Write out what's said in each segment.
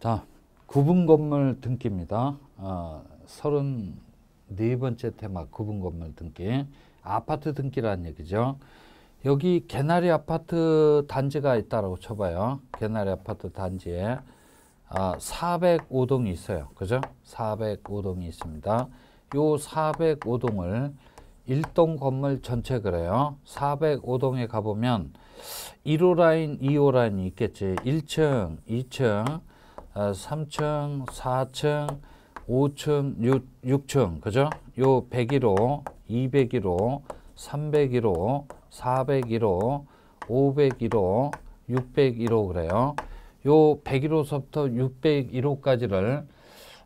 자, 9분 건물 등기입니다. 어, 아, 34번째 테마 9분 건물 등기. 아파트 등기라는 얘기죠. 여기 개나리 아파트 단지가 있다고 쳐봐요. 개나리 아파트 단지에 아, 405동이 있어요. 그죠? 405동이 있습니다. 요 405동을 1동 건물 전체 그래요. 405동에 가보면 1호 라인, 2호 라인이 있겠지. 1층, 2층, 3층, 아, 4층, 5층, 6, 6층 그죠? 요 101호, 201호, 301호, 401호, 501호, 601호 그래요. 요 101호서부터 601호까지를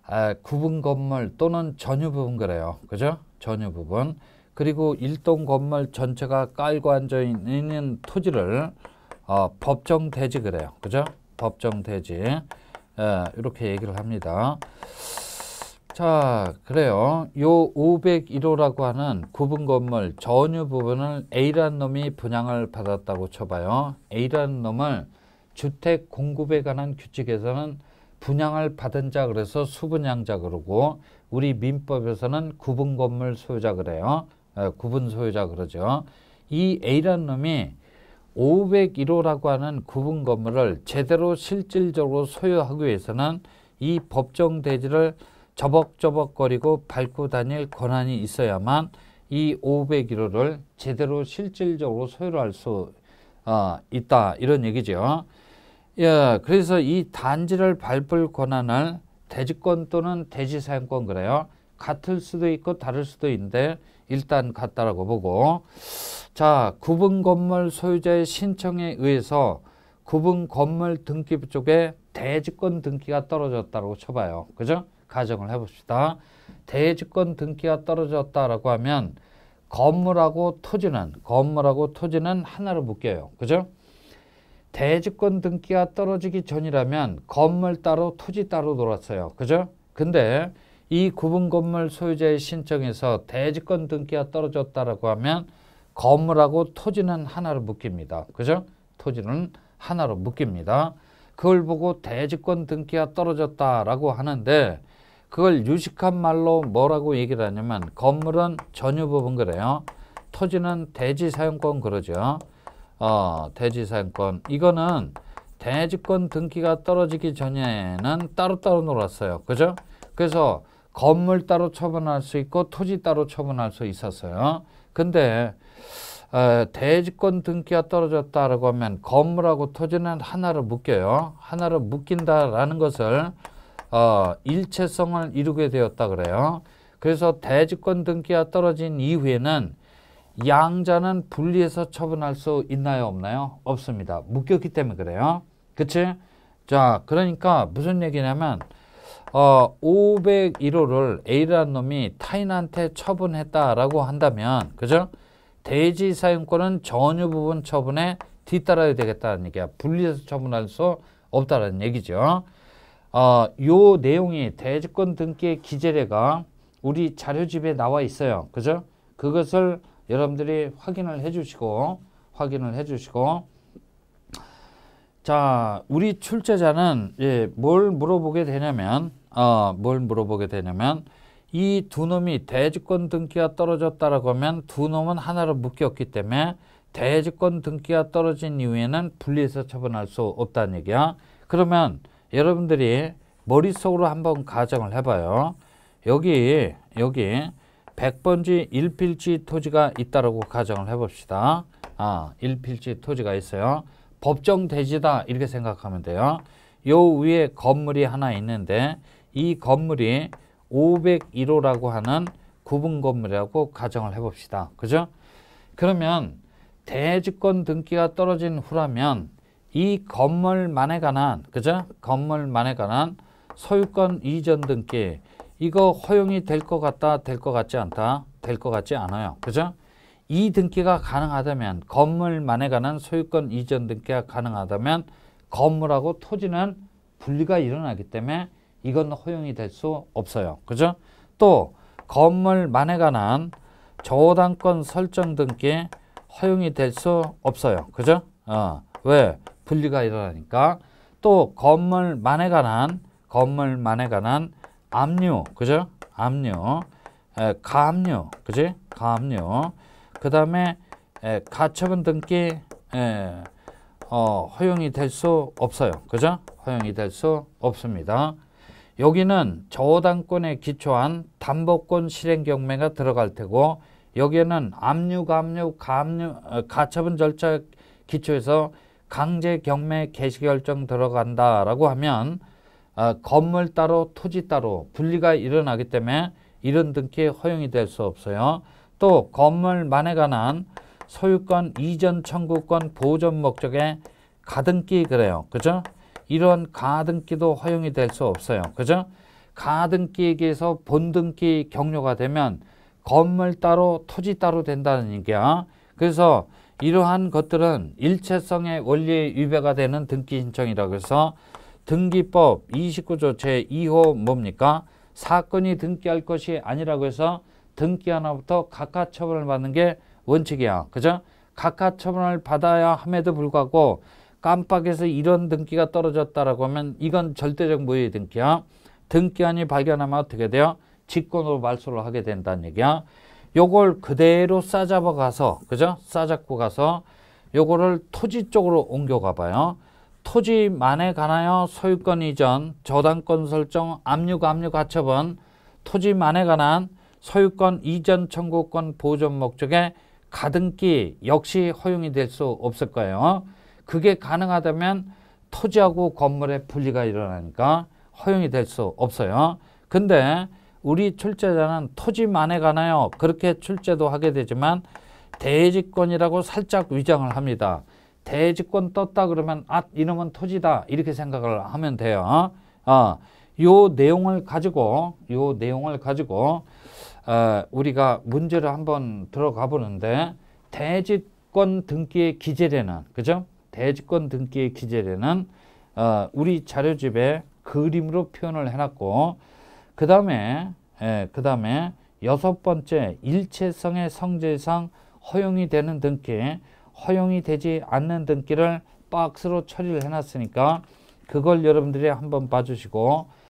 아, 구분 건물 또는 전유 부분 그래요. 그죠? 전유 부분. 그리고 일동 건물 전체가 깔고 앉아 있는 토지를 어, 법정 대지 그래요. 그죠? 법정 대지. 예, 이렇게 얘기를 합니다. 자, 그래요. 요 501호라고 하는 구분 건물 전유 부분을 A라는 놈이 분양을 받았다고 쳐봐요. A라는 놈을 주택 공급에 관한 규칙에서는 분양을 받은 자 그래서 수분양자 그러고 우리 민법에서는 구분 건물 소유자 그래요. 예, 구분 소유자 그러죠. 이 A라는 놈이 501호라고 하는 구분 건물을 제대로 실질적으로 소유하기 위해서는 이 법정 대지를 저벅저벅거리고 밟고 다닐 권한이 있어야만 이 501호를 제대로 실질적으로 소유할 수 어, 있다 이런 얘기죠. 예, 그래서 이 단지를 밟을 권한을 대지권 또는 대지사용권 그래요. 같을 수도 있고 다를 수도 있는데 일단 같다라고 보고 자, 구분 건물 소유자의 신청에 의해서 구분 건물 등기부 쪽에 대지권 등기가 떨어졌다고 쳐봐요. 그죠? 가정을 해봅시다. 대지권 등기가 떨어졌다라고 하면 건물하고 토지는 건물하고 토지는 하나로 묶여요. 그죠? 대지권 등기가 떨어지기 전이라면 건물 따로 토지 따로 놀았어요. 그죠? 근데 이 구분 건물 소유자의 신청에서 대지권 등기가 떨어졌다라고 하면 건물하고 토지는 하나로 묶입니다. 그죠? 토지는 하나로 묶입니다. 그걸 보고 대지권 등기가 떨어졌다라고 하는데 그걸 유식한 말로 뭐라고 얘기를 하냐면 건물은 전유부분 그래요. 토지는 대지 사용권 그러죠. 어, 대지 사용권. 이거는 대지권 등기가 떨어지기 전에는 따로따로 놀았어요. 그죠? 그래서 건물 따로 처분할 수 있고 토지 따로 처분할 수 있었어요. 근데 어, 대지권 등기가 떨어졌다라고 하면 건물하고 토지는 하나로 묶여요. 하나로 묶인다라는 것을 어, 일체성을 이루게 되었다 그래요. 그래서 대지권 등기가 떨어진 이후에는 양자는 분리해서 처분할 수 있나요 없나요? 없습니다. 묶였기 때문에 그래요. 그치? 자 그러니까 무슨 얘기냐면 어, 501호를 A라는 놈이 타인한테 처분했다라고 한다면 그죠? 대지 사용권은 전유 부분 처분에 뒤따라야 되겠다는 얘기야. 분리해서 처분할 수 없다는 얘기죠. 어, 요 내용이 대지권 등기의 기재례가 우리 자료집에 나와 있어요. 그죠? 그것을 여러분들이 확인을 해 주시고 확인을 해 주시고 자, 우리 출제자는 예, 뭘 물어보게 되냐면 어, 뭘 물어보게 되냐면 이 두 놈이 대주권 등기가 떨어졌다라고 하면 두 놈은 하나로 묶였기 때문에 대주권 등기가 떨어진 이후에는 분리해서 처분할 수 없다는 얘기야. 그러면 여러분들이 머릿속으로 한번 가정을 해봐요. 여기 여기 100번지 1필지 토지가 있다라고 가정을 해봅시다. 아, 1필지 토지가 있어요. 법정 대지다 이렇게 생각하면 돼요. 요 위에 건물이 하나 있는데 이 건물이 501호라고 하는 구분 건물이라고 가정을 해봅시다. 그죠? 그러면 대주권 등기가 떨어진 후라면 이 건물만에 관한 그죠? 건물만에 관한 소유권 이전 등기 이거 허용이 될 것 같다 될 것 같지 않다 될 것 같지 않아요 그죠? 이 등기가 가능하다면 건물만에 관한 소유권 이전 등기가 가능하다면 건물하고 토지는 분리가 일어나기 때문에 이건 허용이 될 수 없어요. 그죠? 또 건물 만해가 난 저당권 설정 등기 허용이 될 수 없어요. 그죠? 어, 왜? 분리가 일어나니까. 또 건물 만해가 난 건물 만해가 난 압류. 그죠? 압류. 에, 가압류. 그지? 가압류. 그 다음에 가처분 등기 어, 허용이 될 수 없어요. 그죠? 허용이 될 수 없습니다. 여기는 저당권에 기초한 담보권 실행 경매가 들어갈 테고 여기에는 압류, 감류, 감류, 어, 가처분 절차 기초에서 강제 경매 개시 결정 들어간다라고 하면 어, 건물 따로 토지 따로 분리가 일어나기 때문에 이런 등기 에 허용이 될 수 없어요. 또 건물만에 관한 소유권 이전 청구권 보존 목적의 가등기 그래요. 그죠? 이런 가등기도 허용이 될 수 없어요. 그죠? 가등기에서 본등기 경료가 되면 건물 따로 토지 따로 된다는 얘기야. 그래서 이러한 것들은 일체성의 원리에 위배가 되는 등기 신청이라 그래서 등기법 29조 제2호 뭡니까? 사건이 등기할 것이 아니라고 해서 등기 하나부터 각하 처분을 받는 게 원칙이야. 그죠? 각하 처분을 받아야 함에도 불구하고 깜빡해서 이런 등기가 떨어졌다라고 하면 이건 절대적 무효의 등기야. 등기안이 발견하면 어떻게 돼요? 직권으로 말소를 하게 된다는 얘기야. 요걸 그대로 싸잡아 가서 그죠? 싸잡고 가서 요거를 토지 쪽으로 옮겨가 봐요. 토지만에 관하여 소유권 이전, 저당권 설정, 압류가 압류 가처분, 토지만에 관한 소유권 이전 청구권 보존 목적의 가등기 역시 허용이 될 수 없을 거예요. 그게 가능하다면 토지하고 건물의 분리가 일어나니까 허용이 될 수 없어요. 근데 우리 출제자는 토지만에 관하여 그렇게 출제도 하게 되지만 대지권이라고 살짝 위장을 합니다. 대지권 떴다 그러면 아 이놈은 토지다 이렇게 생각을 하면 돼요. 어, 요 내용을 가지고 요 내용을 가지고 어, 우리가 문제를 한번 들어가 보는데 대지권 등기의 기재되는 그죠? 대지권 등기에 기재되는 어, 우리 자료집에 그림으로 표현을 해놨고 그 다음에 예, 그 다음에 여섯 번째 일체성의 성질상 허용이 되는 등기 허용이 되지 않는 등기를 박스로 처리를 해놨으니까 그걸 여러분들이 한번 봐주시고